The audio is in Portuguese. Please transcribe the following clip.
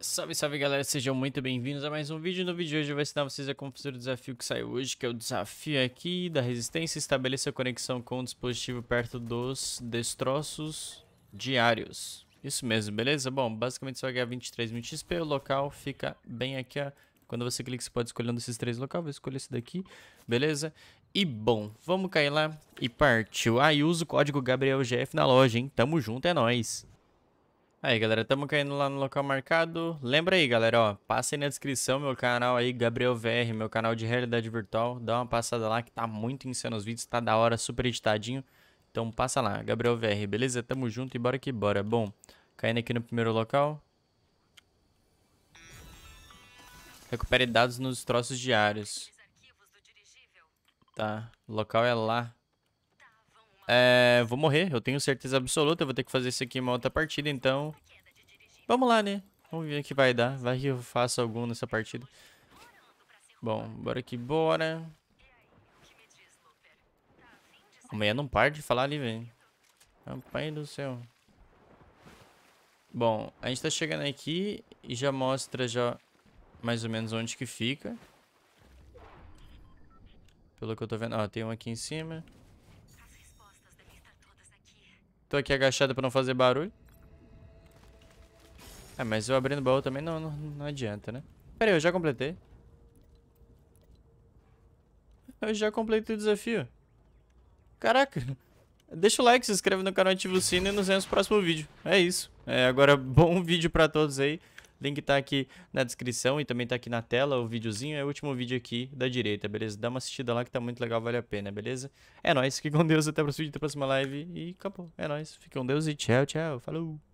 Salve, salve galera, sejam muito bem-vindos a mais um vídeo. No vídeo de hoje eu vou ensinar vocês a como fazer o desafio que saiu hoje, que é o desafio aqui da resistência. Estabeleça a conexão com o dispositivo perto dos destroços diários. Isso mesmo, beleza? Bom, basicamente você vai ganhar 23 mil XP, o local fica bem aqui, ó. Quando você clica, você pode escolher um desses três locais, vou escolher esse daqui, beleza? E bom, vamos cair lá e partiu. Ah, e usa o código GabrielGF na loja, hein? Tamo junto, é nóis! Aí, galera, estamos caindo lá no local marcado. Lembra aí, galera, ó, passa aí na descrição meu canal aí, Gabriel VR, meu canal de realidade virtual. Dá uma passada lá que tá muito insano os vídeos, tá da hora, super editadinho. Então passa lá, Gabriel VR, beleza? Tamo junto e bora que bora. Bom, caindo aqui no primeiro local. Recupere dados nos troços diários. Tá, o local é lá. É, vou morrer, eu tenho certeza absoluta. Eu vou ter que fazer isso aqui em uma outra partida, então... Vamos lá, né? Vamos ver o que vai dar. Vai que eu faço algum nessa partida. Bom, bora que bora. Amanhã não para de falar ali, velho. Rapaz do céu. Bom, a gente tá chegando aqui e já mostra já mais ou menos onde que fica. Pelo que eu tô vendo. Ó, tem um aqui em cima. Tô aqui agachado pra não fazer barulho. É, mas eu abrindo o baú também não, não, não adianta, né? Pera aí, eu já completei. Eu já completei o desafio. Caraca. Deixa o like, se inscreve no canal, ativa o sino e nos vemos no próximo vídeo. É isso. É, agora, bom vídeo pra todos aí. Link tá aqui na descrição e também tá aqui na tela o videozinho, é o último vídeo aqui da direita, beleza? Dá uma assistida lá que tá muito legal, vale a pena, beleza? É nóis, fique com Deus, até o próximo vídeo, até a próxima live e acabou. É nóis, fique com Deus e tchau, tchau, falou!